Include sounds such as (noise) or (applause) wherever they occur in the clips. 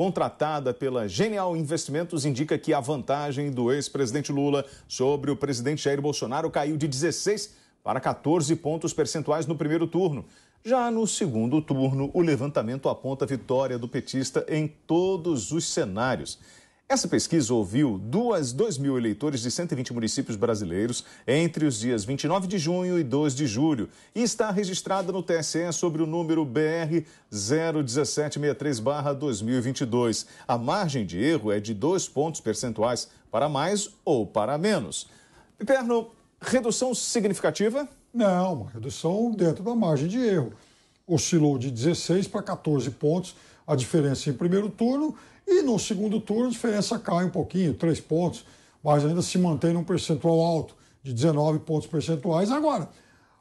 contratada pela Genial Investimentos indica que a vantagem do ex-presidente Lula sobre o presidente Jair Bolsonaro caiu de 16 para 14 pontos percentuais no primeiro turno. Já no segundo turno, o levantamento aponta a vitória do petista em todos os cenários. Essa pesquisa ouviu duas, 2 mil eleitores de 120 municípios brasileiros entre os dias 29 de junho e 2 de julho e está registrada no TSE sobre o número BR 01763-2022. A margem de erro é de dois pontos percentuais para mais ou para menos. Piperno, redução significativa? Não, uma redução dentro da margem de erro. Oscilou de 16 para 14 pontos a diferença em primeiro turno e no segundo turno a diferença cai um pouquinho, três pontos, mas ainda se mantém num percentual alto de 19 pontos percentuais. Agora,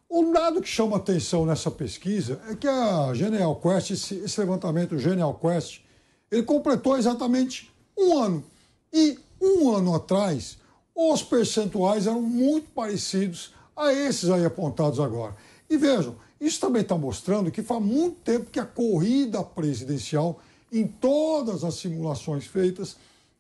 um dado que chama atenção nessa pesquisa é que a Genial Quest, esse levantamento Genial Quest, ele completou exatamente um ano. E um ano atrás, os percentuais eram muito parecidos a esses aí apontados agora. E vejam, isso também está mostrando que faz muito tempo que a corrida presidencial, em todas as simulações feitas,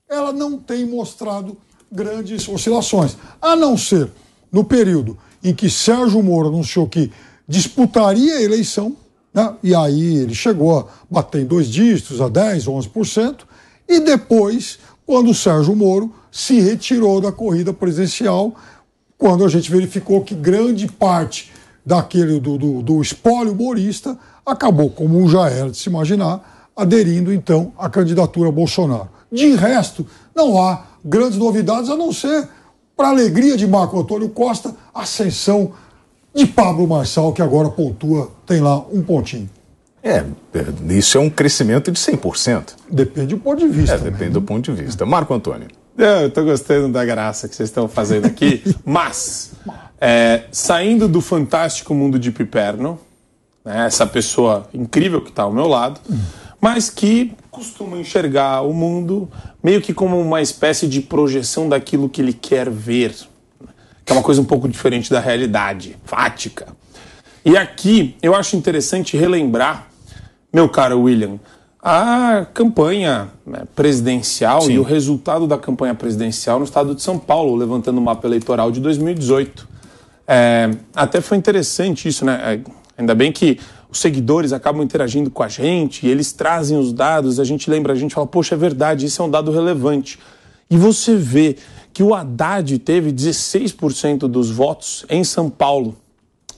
ela não tem mostrado grandes oscilações, a não ser no período em que Sérgio Moro anunciou que disputaria a eleição, né? e aí ele chegou a bater em dois dígitos, a 10%, 11%, e depois, quando Sérgio Moro se retirou da corrida presidencial, quando a gente verificou que grande parte daquele do, do, do espólio humorista, acabou, como já era de se imaginar, aderindo então à candidatura Bolsonaro. De resto, não há grandes novidades, a não ser, para alegria de Marco Antônio Costa, a ascensão de Pablo Marçal, que agora pontua, tem lá um pontinho. É, é isso é um crescimento de 100%. Depende do ponto de vista. É, né? depende né? do ponto de vista. Marco Antônio. Eu estou gostando da graça que vocês estão fazendo aqui, (laughs) mas é, saindo do fantástico mundo de Piperno, né, essa pessoa incrível que está ao meu lado, mas que costuma enxergar o mundo meio que como uma espécie de projeção daquilo que ele quer ver, que é uma coisa um pouco diferente da realidade, fática. E aqui eu acho interessante relembrar, meu caro William, a campanha né, presidencial Sim. e o resultado da campanha presidencial no estado de São Paulo, levantando o mapa eleitoral de 2018. É, até foi interessante isso, né? É, ainda bem que os seguidores acabam interagindo com a gente, eles trazem os dados, a gente lembra, a gente fala, poxa, é verdade, isso é um dado relevante. E você vê que o Haddad teve 16% dos votos em São Paulo,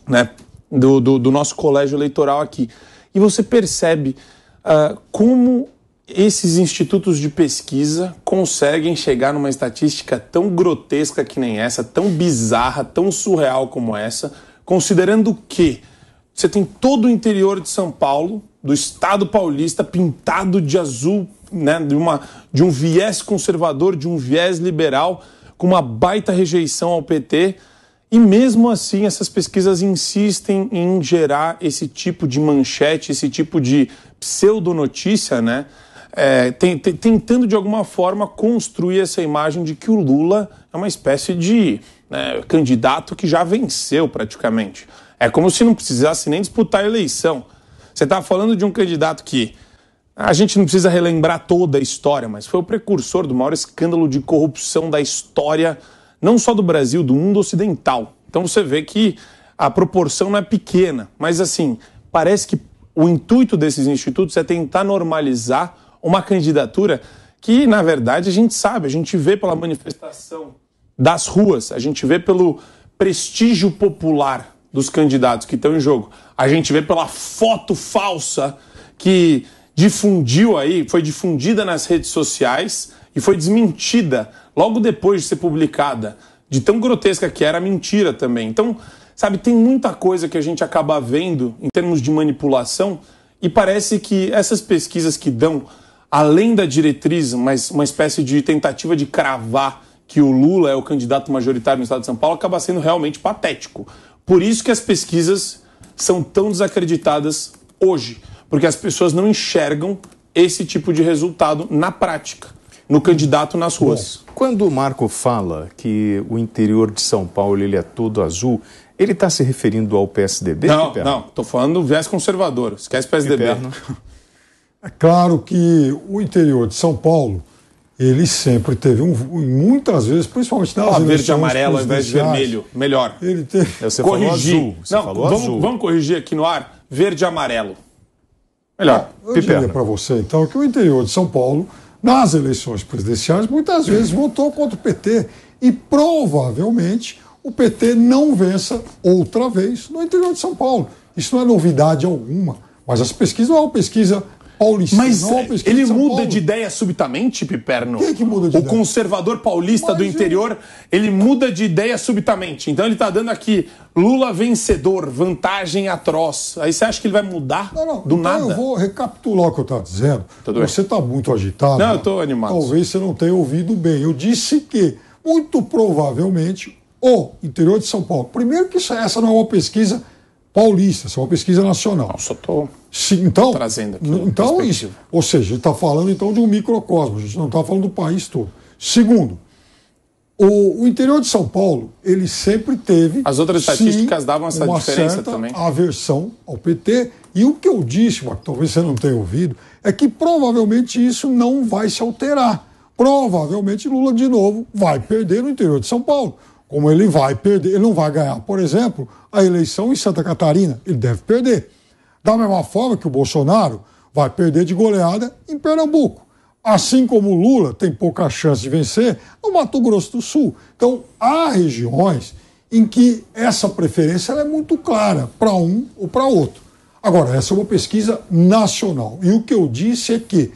né? Do, do, do, nosso colégio eleitoral aqui. E você percebe uh, como esses institutos de pesquisa conseguem chegar numa estatística tão grotesca que nem essa, tão bizarra, tão surreal como essa, considerando que você tem todo o interior de São Paulo, do estado paulista, pintado de azul, né, de, uma, de um viés conservador, de um viés liberal, com uma baita rejeição ao PT. E mesmo assim, essas pesquisas insistem em gerar esse tipo de manchete, esse tipo de pseudonotícia, né? é, tem, tem, tentando de alguma forma construir essa imagem de que o Lula é uma espécie de né, candidato que já venceu praticamente. É como se não precisasse nem disputar a eleição. Você está falando de um candidato que a gente não precisa relembrar toda a história, mas foi o precursor do maior escândalo de corrupção da história, não só do Brasil, do mundo ocidental. Então você vê que a proporção não é pequena, mas assim, parece que o intuito desses institutos é tentar normalizar uma candidatura que, na verdade, a gente sabe, a gente vê pela manifestação das ruas, a gente vê pelo prestígio popular dos candidatos que estão em jogo, a gente vê pela foto falsa que difundiu aí, foi difundida nas redes sociais e foi desmentida logo depois de ser publicada, de tão grotesca que era mentira também. Então, sabe, tem muita coisa que a gente acaba vendo em termos de manipulação e parece que essas pesquisas que dão além da diretriz, mas uma espécie de tentativa de cravar que o Lula é o candidato majoritário no estado de São Paulo, acaba sendo realmente patético. Por isso que as pesquisas são tão desacreditadas hoje, porque as pessoas não enxergam esse tipo de resultado na prática, no candidato nas ruas. Bom, quando o Marco fala que o interior de São Paulo ele é todo azul, ele está se referindo ao PSDB? Não, não, estou falando viés conservador, esquece PSDB. (laughs) É claro que o interior de São Paulo, ele sempre teve um, muitas vezes, principalmente nas ah, eleições verde e amarelo ao invés de vermelho, melhor. Ele teve... É, você corrigir. falou azul. Você Não, falou vamos, azul. vamos corrigir aqui no ar, verde e amarelo. Melhor. Eu diria para você, então, que o interior de São Paulo, nas eleições presidenciais, muitas vezes votou contra o PT e provavelmente o PT não vença outra vez no interior de São Paulo. Isso não é novidade alguma, mas as pesquisas não é uma pesquisa paulista. Mas é ele muda Paulo. de ideia subitamente, Piperno? Quem é que muda de o ideia? O conservador paulista do interior, ele muda de ideia subitamente. Então ele está dando aqui Lula vencedor, vantagem atroz. Aí você acha que ele vai mudar não, não, do então nada? Eu vou recapitular o que eu estava dizendo. Tudo tá você está muito agitado. Não, né? eu estou animado. Talvez você não tenha ouvido bem. Eu disse que, muito provavelmente, o interior de São Paulo. Primeiro que essa não é uma pesquisa paulista, essa é uma pesquisa nacional. Não estou. Tô... Sim, então, trazendo aqui então isso, ou seja, está falando então de um microcosmo, a gente não está falando do país todo. Segundo, o, o, interior de São Paulo, ele sempre teve. As outras sim, estatísticas davam essa uma diferença certa também. Aversão ao PT. E o que eu disse, mas talvez você não tenha ouvido, é que provavelmente isso não vai se alterar. Provavelmente Lula, de novo, vai perder no interior de São Paulo. Como ele vai perder, ele não vai ganhar, por exemplo, a eleição em Santa Catarina. Ele deve perder. Da mesma forma que o Bolsonaro vai perder de goleada em Pernambuco. Assim como o Lula tem pouca chance de vencer no Mato Grosso do Sul. Então, há regiões em que essa preferência é muito clara para um ou para outro. Agora, essa é uma pesquisa nacional. E o que eu disse é que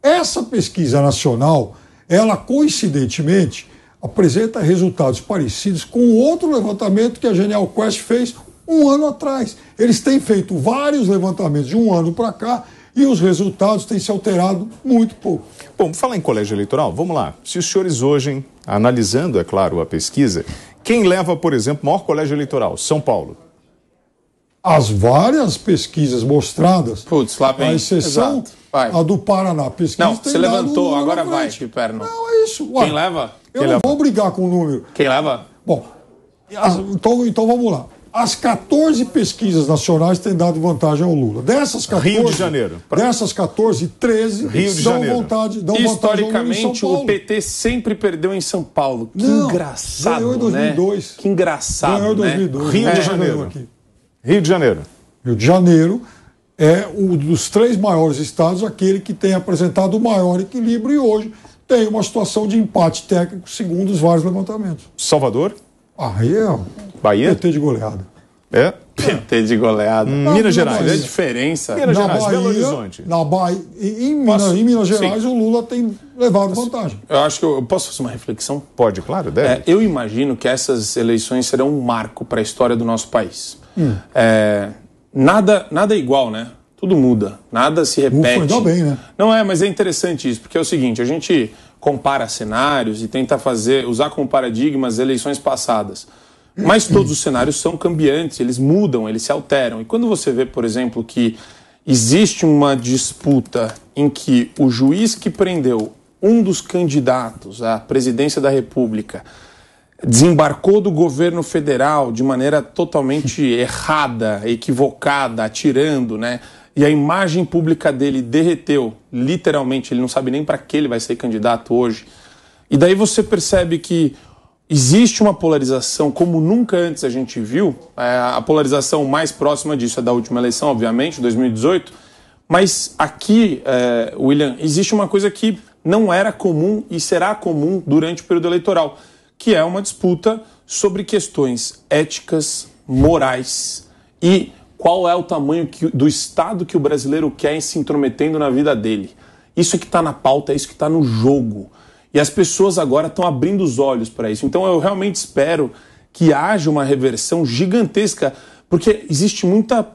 essa pesquisa nacional, ela coincidentemente apresenta resultados parecidos com outro levantamento que a Genial Quest fez um ano atrás. Eles têm feito vários levantamentos de um ano para cá e os resultados têm se alterado muito pouco. Bom, falar em colégio eleitoral, vamos lá. Se os senhores hoje, analisando, é claro, a pesquisa, quem leva, por exemplo, o maior colégio eleitoral? São Paulo. As várias pesquisas mostradas, Putz, lá vem. a exceção a do Paraná. Pesquisa não, você levantou, agora vai, Piperno. Não, é isso. Ué, quem leva? Eu quem não leva? vou brigar com o número. Quem leva? Bom, então, então vamos lá. As 14 pesquisas nacionais têm dado vantagem ao Lula. Dessas 14, Rio de Janeiro. Pra... Dessas 14, 13 Rio de dão vontade, dão Historicamente, o PT sempre perdeu em São Paulo. Que Não, engraçado, ganhou em 2002. Né? Que engraçado, ganhou em 2002. Né? Rio, de Janeiro. Rio de Janeiro. Rio de Janeiro é um dos três maiores estados aquele que tem apresentado o maior equilíbrio e hoje tem uma situação de empate técnico, segundo os vários levantamentos. Salvador? Ah, é... Bahia? PT de goleada. É? PT é. (coughs) de goleada. Não, Minas Gerais, é a diferença. Minas na Gerais, Bahia, Belo Horizonte. Na Bahia, em, Minas, em Minas Gerais, sim. o Lula tem levado vantagem. Eu acho que eu, eu posso fazer uma reflexão? Pode, claro, deve. É, eu imagino que essas eleições serão um marco para a história do nosso país. Hum. É, nada, nada é igual, né? Tudo muda, nada se repete. Foi bem, né? Não é, mas é interessante isso, porque é o seguinte, a gente compara cenários e tenta fazer, usar como paradigma as eleições passadas. Mas todos os cenários são cambiantes, eles mudam, eles se alteram. E quando você vê, por exemplo, que existe uma disputa em que o juiz que prendeu um dos candidatos à presidência da República desembarcou do governo federal de maneira totalmente (laughs) errada, equivocada, atirando, né? E a imagem pública dele derreteu, literalmente, ele não sabe nem para que ele vai ser candidato hoje. E daí você percebe que Existe uma polarização como nunca antes a gente viu. É, a polarização mais próxima disso é da última eleição, obviamente, 2018. Mas aqui, é, William, existe uma coisa que não era comum e será comum durante o período eleitoral, que é uma disputa sobre questões éticas, morais e qual é o tamanho que, do Estado que o brasileiro quer se intrometendo na vida dele. Isso é que está na pauta, é isso que está no jogo. E as pessoas agora estão abrindo os olhos para isso. Então eu realmente espero que haja uma reversão gigantesca, porque existe muita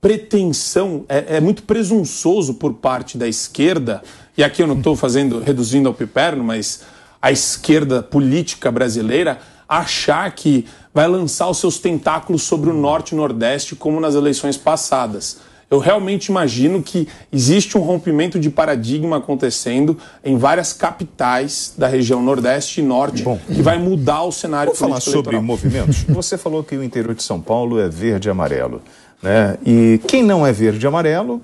pretensão, é, é muito presunçoso por parte da esquerda, e aqui eu não estou fazendo, reduzindo ao piperno, mas a esquerda política brasileira achar que vai lançar os seus tentáculos sobre o norte e nordeste como nas eleições passadas. Eu realmente imagino que existe um rompimento de paradigma acontecendo em várias capitais da região Nordeste e Norte Bom, que vai mudar o cenário Vou falar sobre eleitoral. movimentos. (laughs) Você falou que o interior de São Paulo é verde e amarelo. Né? E quem não é verde e amarelo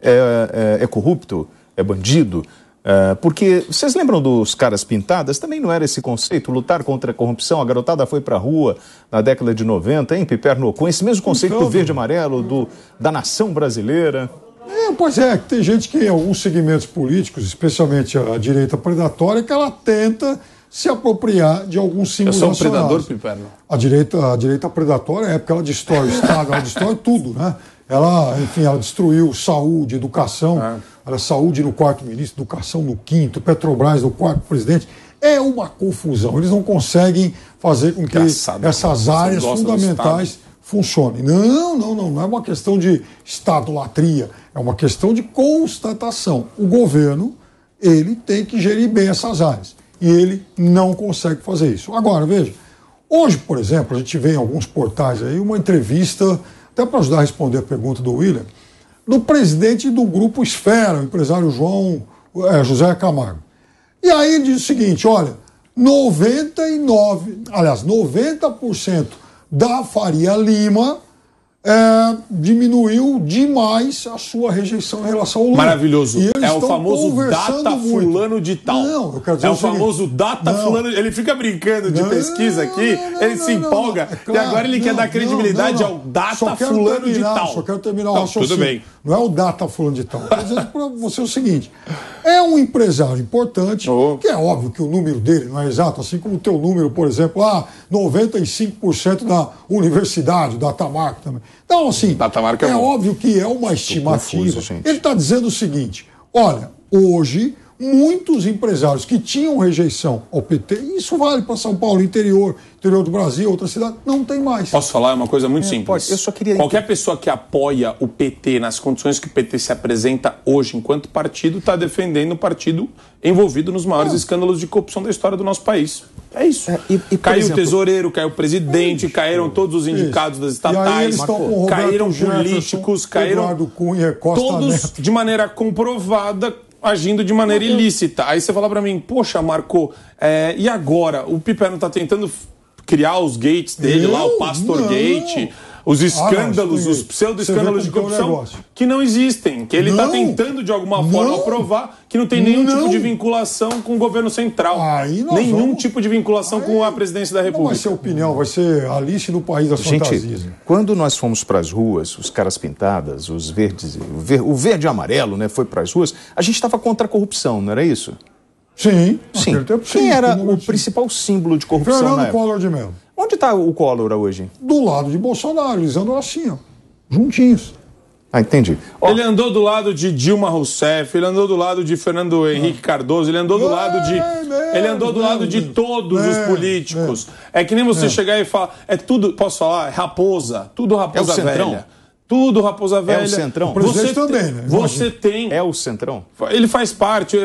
é, é, é corrupto, é bandido, ah, porque vocês lembram dos caras pintadas? Também não era esse conceito, lutar contra a corrupção. A garotada foi para a rua na década de 90, hein, Piperno? Com esse mesmo conceito então, do verde amarelo, do, da nação brasileira. É, pois é, tem gente que, em alguns segmentos políticos, especialmente a direita predatória, que ela tenta se apropriar de alguns símbolos Eu sou um predador, Piperno. A direita, a direita predatória é porque ela destrói o Estado, ela destrói tudo, né? Ela, enfim, ela destruiu saúde, educação. É era saúde no quarto ministro, educação no quinto, Petrobras no quarto presidente. É uma confusão. Eles não conseguem fazer com que Engraçado, né? essas áreas fundamentais funcionem. Não, não, não. Não é uma questão de estadolatria. É uma questão de constatação. O governo, ele tem que gerir bem essas áreas. E ele não consegue fazer isso. Agora, veja. Hoje, por exemplo, a gente vê em alguns portais aí uma entrevista, até para ajudar a responder a pergunta do William, do presidente do grupo Esfera, o empresário João é, José Camargo. E aí ele diz o seguinte: olha, 99, aliás, 90% da Faria Lima é, diminuiu demais a sua rejeição em relação ao Lula. Maravilhoso. É o famoso data muito. fulano de tal. Não, eu quero dizer É o famoso data não. fulano. Ele fica brincando de não, pesquisa aqui, não, ele se empolga é claro, e agora ele quer dar credibilidade ao data fulano terminar, de tal. Só quero terminar o raciocínio. Tudo bem. Não é o data fulano de tal. quero dizer para você o seguinte: é um empresário importante, oh. que é óbvio que o número dele não é exato, assim como o teu número, por exemplo, ah, 95% da universidade, Data Tamarco também. Então, assim, tá é, é óbvio que é uma estimativa. Confuso, Ele está dizendo o seguinte: olha, hoje muitos empresários que tinham rejeição ao PT, isso vale para São Paulo, interior, interior do Brasil, outra cidade, não tem mais. Posso falar é uma coisa muito é, simples? Pode. Eu só queria... Qualquer pessoa que apoia o PT nas condições que o PT se apresenta hoje enquanto partido, está defendendo o partido envolvido nos maiores é. escândalos de corrupção da história do nosso país. É isso. É, e, e, caiu exemplo, o tesoureiro, caiu o presidente, caíram todos os indicados isso. das estatais, caíram políticos, caíram Cunha, todos Neto. de maneira comprovada agindo de maneira uhum. ilícita. Aí você fala para mim, poxa, Marco, é, e agora? O Piperno está tentando criar os gates dele lá, o Pastor não. Gate os ah, escândalos, ah, os pseudo-escândalos de corrupção que não existem, que ele está tentando de alguma forma não. provar que não tem nenhum não. tipo de vinculação com o governo central. nenhum vamos... tipo de vinculação Aí... com a presidência da República. Não vai ser opinião, vai ser a lista do País das Gente, Fantasias. Quando nós fomos para as ruas, os caras pintadas, os verdes, o verde, o verde e amarelo, né, foi para as ruas, a gente estava contra a corrupção, não era isso? Sim. Sim. Tempo, sim. Quem era o principal símbolo de corrupção Fernando na época? Collor de Mello. Onde está o Collor hoje? Do lado de Bolsonaro, eles andam assim, ó, juntinhos. Ah, entendi. ele andou do lado de Dilma Rousseff, ele andou do lado de Fernando Henrique ah. Cardoso, ele andou do é, lado de. É, ele andou do lado de é. todos os é, políticos. É, que nem você chegar e falar. É tudo, posso falar? Raposa. Tudo raposa é o centrão. velha. Tudo raposa velha. É o centrão. O você também, né? Você tem. É o centrão. Ele faz parte,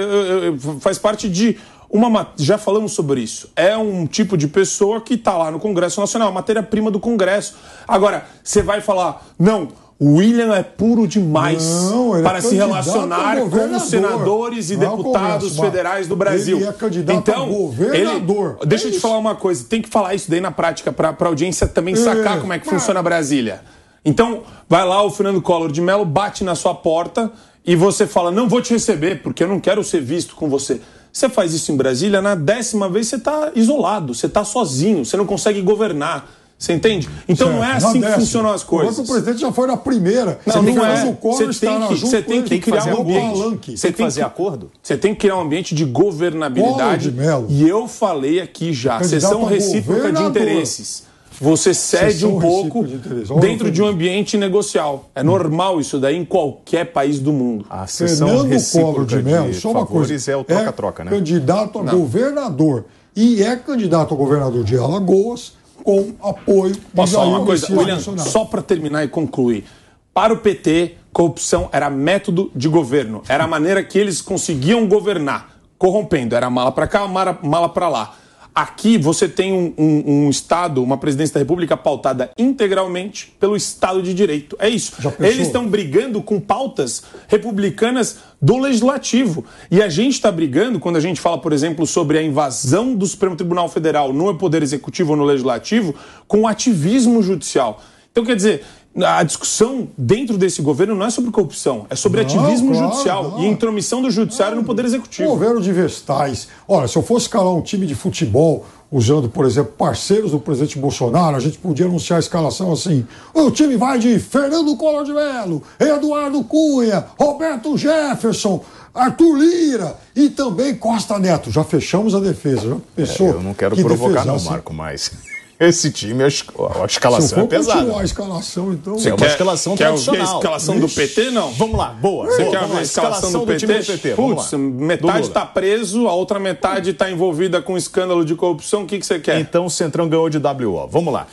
faz parte de uma, já falamos sobre isso. É um tipo de pessoa que está lá no Congresso Nacional, é matéria-prima do Congresso. Agora, você vai falar, não, o William é puro demais não, é para é se relacionar com senadores e não, deputados federais do Brasil. Ele é candidato então, a governador. Ele, deixa é eu te falar uma coisa, tem que falar isso daí na prática para a audiência também é. sacar é, como é que mas... funciona Brasília. Então, vai lá o Fernando Collor de Mello, bate na sua porta e você fala: Não vou te receber, porque eu não quero ser visto com você. Você faz isso em Brasília, na décima vez você está isolado, você está sozinho, você não consegue governar. Você entende? Então certo. não é assim que funcionam as coisas. O presidente já foi na primeira. Não, não é. Você tem que, é. você tem que criar um ambiente. Você tem que fazer acordo? Você tem que criar um ambiente de governabilidade. De e eu falei aqui já, sessão recíproca governador. de interesses você cede um pouco tipo dentro de um ambiente negocial. É normal isso daí em qualquer país do mundo. A ah, Fernando Collor de Mello, só uma coisa, é o troca-troca, né? É candidato a Não. governador e é candidato a governador de Alagoas com apoio Posso de uma coisa, William, só para terminar e concluir. Para o PT, corrupção era método de governo, era a maneira que eles conseguiam governar, corrompendo, era mala para cá, mala para lá. Aqui você tem um, um, um, Estado, uma presidência da República pautada integralmente pelo Estado de Direito. É isso. Eles estão brigando com pautas republicanas do legislativo. E a gente está brigando, quando a gente fala, por exemplo, sobre a invasão do Supremo Tribunal Federal no Poder Executivo ou no Legislativo, com o ativismo judicial. Então, quer dizer, a discussão dentro desse governo não é sobre corrupção, é sobre não, ativismo claro, judicial não. e intromissão do judiciário não, no poder executivo. Governo de vestais. Olha, se eu fosse calar um time de futebol usando, por exemplo, parceiros do presidente Bolsonaro, a gente podia anunciar a escalação assim: o time vai de Fernando Collor de Mello, Eduardo Cunha, Roberto Jefferson, Arthur Lira e também Costa Neto. Já fechamos a defesa. Já é, pensou? É, eu não quero que provocar, defesasse... não, assim? Marco, mais. Esse time, a, a escalação é pesada. Se né? a escalação, então... Você é uma escalação quer tradicional. Quer a escalação do PT, não? Vamos lá, boa. Você boa, quer a escalação, do, do PT? Time do PT. Putz, metade está preso, a outra metade está envolvida com escândalo de corrupção. O que, que você quer? Então o Centrão ganhou de WO. Vamos lá.